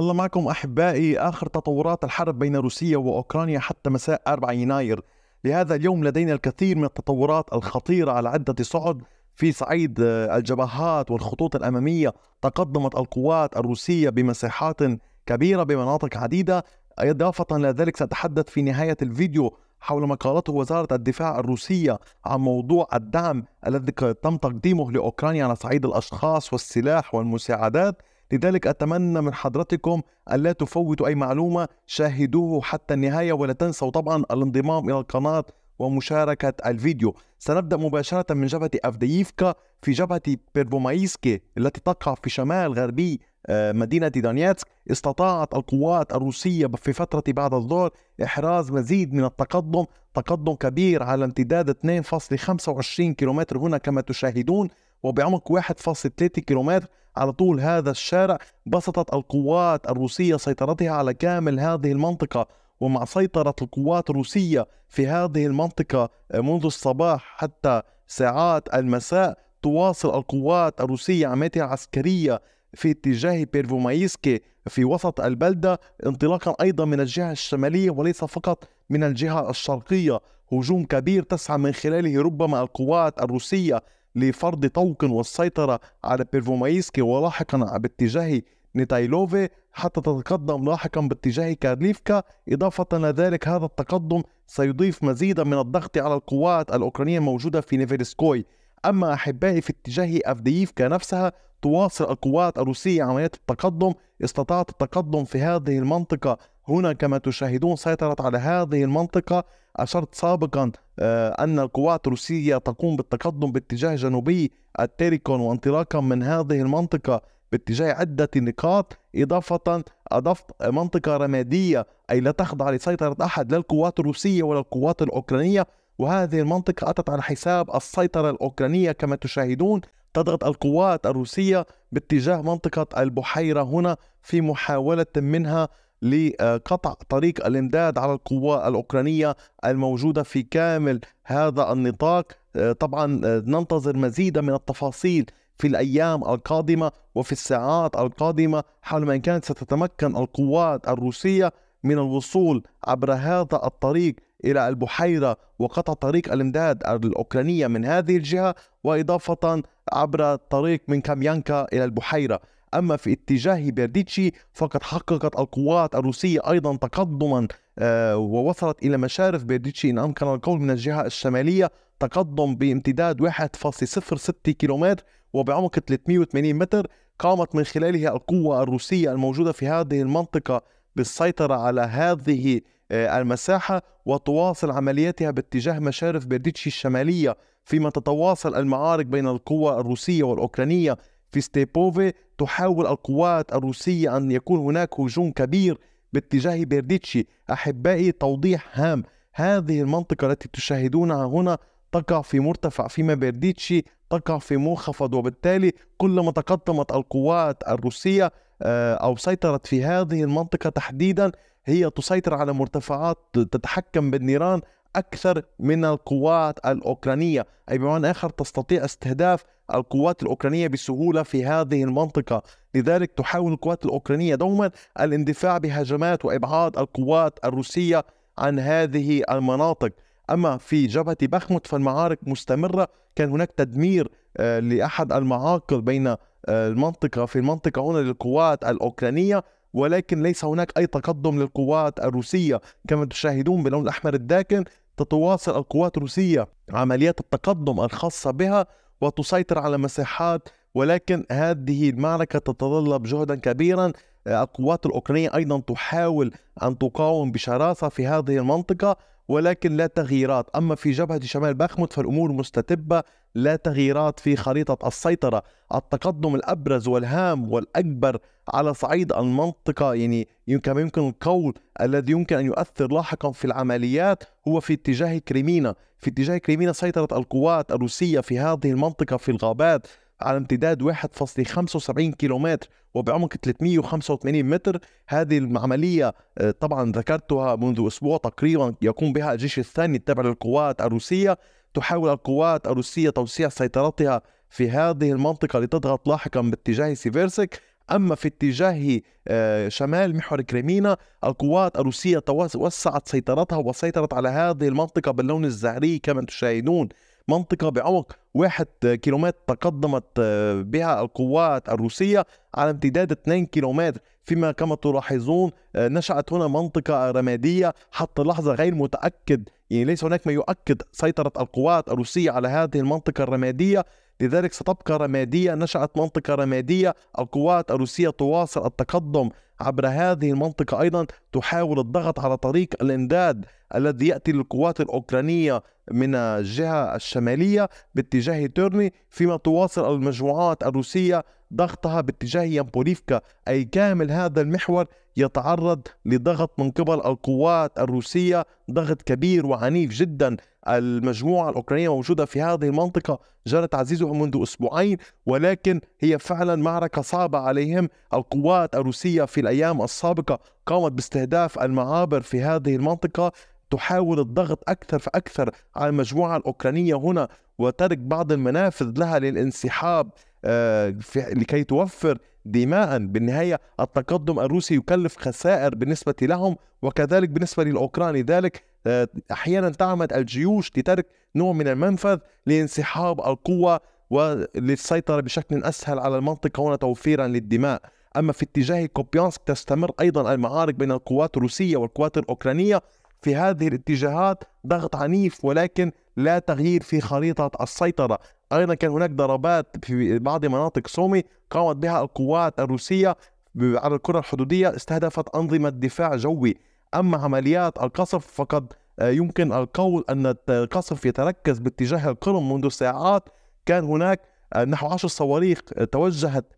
الله معكم أحبائي آخر تطورات الحرب بين روسيا وأوكرانيا حتى مساء 4 يناير لهذا اليوم لدينا الكثير من التطورات الخطيرة على عدة صعد في صعيد آه، الجبهات والخطوط الأمامية تقدمت القوات الروسية بمساحات كبيرة بمناطق عديدة إضافة إلى ذلك سأتحدث في نهاية الفيديو حول ما قالته وزارة الدفاع الروسية عن موضوع الدعم الذي تم تقديمه لأوكرانيا على صعيد الأشخاص والسلاح والمساعدات لذلك أتمنى من حضرتكم ألا تفوتوا أي معلومة شاهدوه حتى النهاية ولا تنسوا طبعا الانضمام إلى القناة ومشاركة الفيديو سنبدأ مباشرة من جبهة أفدييفكا في جبهة بيربومايسكي التي تقع في شمال غربي آه، مدينة دانياتسك استطاعت القوات الروسية في فترة بعد الظهر إحراز مزيد من التقدم تقدم كبير على امتداد 2.25 كيلومتر هنا كما تشاهدون وبعمق 1.3 كيلومتر على طول هذا الشارع بسطت القوات الروسية سيطرتها على كامل هذه المنطقة ومع سيطرة القوات الروسية في هذه المنطقة منذ الصباح حتى ساعات المساء تواصل القوات الروسية عملياتها العسكرية في اتجاه بيرفومايسكي في وسط البلدة انطلاقا أيضا من الجهة الشمالية وليس فقط من الجهة الشرقية هجوم كبير تسعى من خلاله ربما القوات الروسية لفرض طوق والسيطرة على بيرفومايسكي ولاحقا باتجاه نتايلوفي حتى تتقدم لاحقا باتجاه كارليفكا إضافة لذلك هذا التقدم سيضيف مزيدا من الضغط على القوات الأوكرانية الموجودة في نيفيرسكوي أما أحبائي في اتجاه أفدييفكا نفسها تواصل القوات الروسية عملية التقدم استطاعت التقدم في هذه المنطقة هنا كما تشاهدون سيطرت على هذه المنطقة أشرت سابقا آه، أن القوات الروسية تقوم بالتقدم باتجاه جنوبي التيريكون وانطلاقا من هذه المنطقة باتجاه عدة نقاط إضافة أضفت منطقة رمادية أي لا تخضع لسيطرة أحد لا القوات الروسية ولا القوات الأوكرانية وهذه المنطقة أتت على حساب السيطرة الأوكرانية كما تشاهدون تضغط القوات الروسية باتجاه منطقة البحيرة هنا في محاولة منها لقطع طريق الامداد على القوى الأوكرانية الموجودة في كامل هذا النطاق آه، طبعا آه، ننتظر مزيدا من التفاصيل في الأيام القادمة وفي الساعات القادمة حول ما إن كانت ستتمكن القوات الروسية من الوصول عبر هذا الطريق إلى البحيرة وقطع طريق الإمداد الأوكرانية من هذه الجهة وإضافة عبر الطريق من كاميانكا إلى البحيرة أما في اتجاه بيرديتشي فقد حققت القوات الروسية أيضا تقدما آه، ووصلت إلى مشارف بيرديتشي إن أمكن القول من الجهة الشمالية تقدم بامتداد 1.06 كيلومتر وبعمق 380 متر قامت من خلاله القوة الروسية الموجودة في هذه المنطقة بالسيطرة على هذه آه، المساحة وتواصل عملياتها باتجاه مشارف بيرديتشي الشمالية فيما تتواصل المعارك بين القوى الروسية والأوكرانية في ستيبوفي تحاول القوات الروسية أن يكون هناك هجوم كبير باتجاه بيرديتشي أحبائي توضيح هام هذه المنطقة التي تشاهدونها هنا تقع في مرتفع فيما بيرديتشي تقع في منخفض وبالتالي كلما تقدمت القوات الروسية آه، او سيطرت في هذه المنطقه تحديدا هي تسيطر على مرتفعات تتحكم بالنيران اكثر من القوات الاوكرانيه اي بمعنى اخر تستطيع استهداف القوات الاوكرانيه بسهوله في هذه المنطقه لذلك تحاول القوات الاوكرانيه دوما الاندفاع بهجمات وابعاد القوات الروسيه عن هذه المناطق اما في جبهه بخمت فالمعارك مستمره كان هناك تدمير آه، لاحد المعاقل بين آه، المنطقة في المنطقة هنا للقوات الأوكرانية ولكن ليس هناك أي تقدم للقوات الروسية كما تشاهدون باللون الأحمر الداكن تتواصل القوات الروسية عمليات التقدم الخاصة بها وتسيطر على مساحات ولكن هذه المعركة تتطلب جهدا كبيرا القوات الأوكرانية أيضا تحاول أن تقاوم بشراسة في هذه المنطقة ولكن لا تغييرات أما في جبهة شمال بخمت فالأمور مستتبة لا تغييرات في خريطة السيطرة التقدم الأبرز والهام والأكبر على صعيد المنطقة يعني كما يمكن القول الذي يمكن أن يؤثر لاحقا في العمليات هو في اتجاه كريمينا في اتجاه كريمينا سيطرت القوات الروسية في هذه المنطقة في الغابات على امتداد 1.75 كيلومتر وبعمق 385 متر هذه العملية آه، طبعا ذكرتها منذ أسبوع تقريبا يقوم بها الجيش الثاني التابع للقوات الروسية تحاول القوات الروسية توسيع سيطرتها في هذه المنطقة لتضغط لاحقا باتجاه سيفيرسك أما في اتجاه آه، شمال محور كريمينا القوات الروسية وسعت سيطرتها وسيطرت على هذه المنطقة باللون الزهري كما تشاهدون منطقة بعمق واحد كيلومتر تقدمت آه، بها القوات الروسية على امتداد 2 كيلومتر فيما كما تلاحظون آه، نشأت هنا منطقة رمادية حتى اللحظة غير متأكد يعني ليس هناك ما يؤكد سيطرة القوات الروسية على هذه المنطقة الرمادية لذلك ستبقى رمادية نشأت منطقة رمادية القوات الروسية تواصل التقدم عبر هذه المنطقة أيضا تحاول الضغط على طريق الإمداد الذي يأتي للقوات الأوكرانية من الجهة الشمالية باتجاه تورني فيما تواصل المجموعات الروسية ضغطها باتجاه يامبوليفكا أي كامل هذا المحور يتعرض لضغط من قبل القوات الروسية ضغط كبير وعنيف جدا المجموعة الأوكرانية موجودة في هذه المنطقة جرى تعزيزها منذ أسبوعين ولكن هي فعلا معركة صعبة عليهم القوات الروسية في الأيام السابقة قامت باستهداف المعابر في هذه المنطقة تحاول الضغط أكثر فأكثر على المجموعة الأوكرانية هنا وترك بعض المنافذ لها للانسحاب آه، لكي توفر دماء بالنهاية التقدم الروسي يكلف خسائر بالنسبة لهم وكذلك بالنسبة للأوكراني ذلك آه، أحيانا تعمد الجيوش لترك نوع من المنفذ لانسحاب القوة وللسيطرة بشكل أسهل على المنطقة هنا توفيرا للدماء أما في اتجاه كوبيانسك تستمر أيضا المعارك بين القوات الروسية والقوات الأوكرانية في هذه الاتجاهات ضغط عنيف ولكن لا تغيير في خريطة السيطرة أيضا كان هناك ضربات في بعض مناطق سومي قامت بها القوات الروسية على الكرة الحدودية استهدفت أنظمة دفاع جوي أما عمليات القصف فقد آه، يمكن القول أن القصف يتركز باتجاه القرم منذ ساعات كان هناك آه، نحو عشر صواريخ آه، توجهت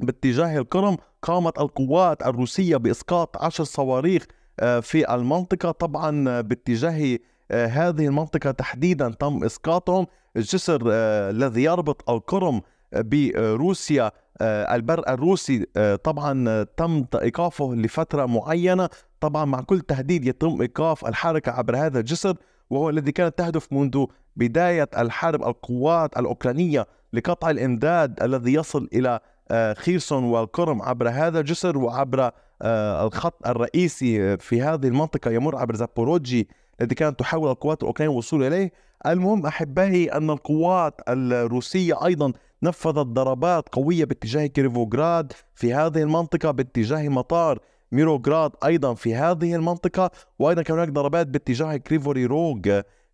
باتجاه القرم قامت القوات الروسية بإسقاط عشر صواريخ في المنطقة طبعا باتجاه هذه المنطقة تحديدا تم إسقاطهم الجسر الذي يربط القرم بروسيا آه، البر الروسي آه، طبعا آه، تم ايقافه لفتره معينه طبعا مع كل تهديد يتم ايقاف الحركه عبر هذا الجسر وهو الذي كانت تهدف منذ بدايه الحرب القوات الاوكرانيه لقطع الامداد الذي يصل الى خيرسون والكرم عبر هذا الجسر وعبر الخط الرئيسي في هذه المنطقه يمر عبر زابوروجي التي كانت تحاول القوات الأوكرانية الوصول إليه المهم أحبائي أن القوات الروسية أيضا نفذت ضربات قوية باتجاه كيريفوغراد في هذه المنطقة باتجاه مطار ميروغراد أيضا في هذه المنطقة وأيضا كان هناك ضربات باتجاه كريفوري روغ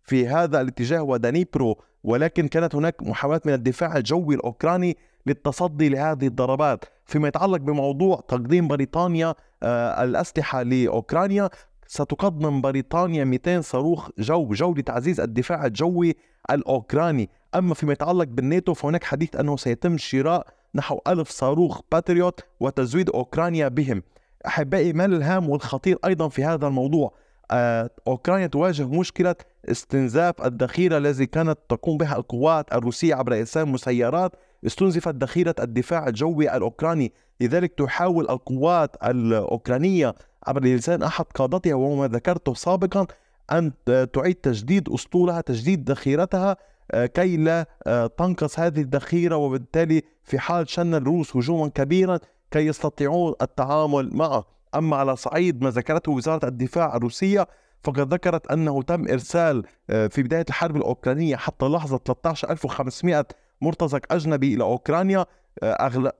في هذا الاتجاه ودانيبرو ولكن كانت هناك محاولات من الدفاع الجوي الأوكراني للتصدي لهذه الضربات فيما يتعلق بموضوع تقديم بريطانيا آه، الأسلحة لأوكرانيا ستقدم بريطانيا 200 صاروخ جو جو لتعزيز الدفاع الجوي الأوكراني أما فيما يتعلق بالناتو فهناك حديث أنه سيتم شراء نحو ألف صاروخ باتريوت وتزويد أوكرانيا بهم أحبائي ما الهام والخطير أيضا في هذا الموضوع آه، أوكرانيا تواجه مشكلة استنزاف الذخيرة التي كانت تقوم بها القوات الروسية عبر إرسال مسيرات استنزفت ذخيرة الدفاع الجوي الأوكراني لذلك تحاول القوات الأوكرانية عبر لسان أحد قادتها وهو ما ذكرته سابقا أن تعيد تجديد أسطولها تجديد ذخيرتها آه، كي لا آه، تنقص هذه الذخيرة وبالتالي في حال شن الروس هجوما كبيرا كي يستطيعون التعامل معه أما على صعيد ما ذكرته وزارة الدفاع الروسية فقد ذكرت أنه تم إرسال آه، في بداية الحرب الأوكرانية حتى لحظة 13500 مرتزق أجنبي إلى أوكرانيا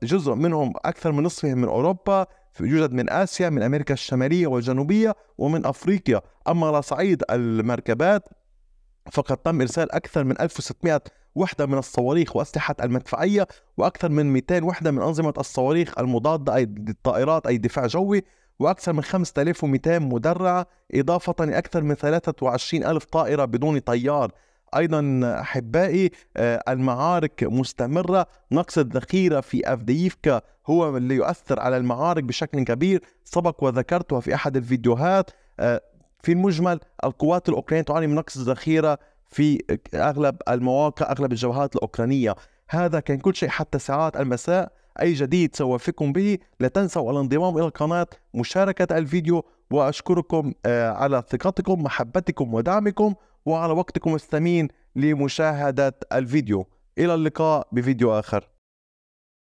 جزء منهم أكثر من نصفهم من أوروبا يوجد من آسيا من أمريكا الشمالية والجنوبية ومن أفريقيا أما على صعيد المركبات فقد تم إرسال أكثر من 1600 وحدة من الصواريخ وأسلحة المدفعية وأكثر من 200 وحدة من أنظمة الصواريخ المضادة أي الطائرات أي دفاع جوي وأكثر من 5200 مدرعة إضافة لأكثر من 23 ألف طائرة بدون طيار ايضا احبائي آه، المعارك مستمره نقص الذخيره في افديفكا هو اللي يؤثر على المعارك بشكل كبير سبق وذكرتها في احد الفيديوهات آه، في المجمل القوات الاوكرانيه تعاني من نقص الذخيره في اغلب المواقع اغلب الجبهات الاوكرانيه هذا كان كل شيء حتى ساعات المساء اي جديد سوفكم به لا تنسوا الانضمام الى القناه مشاركه الفيديو واشكركم آه، على ثقتكم محبتكم ودعمكم وعلى وقتكم الثمين لمشاهدة الفيديو إلى اللقاء بفيديو آخر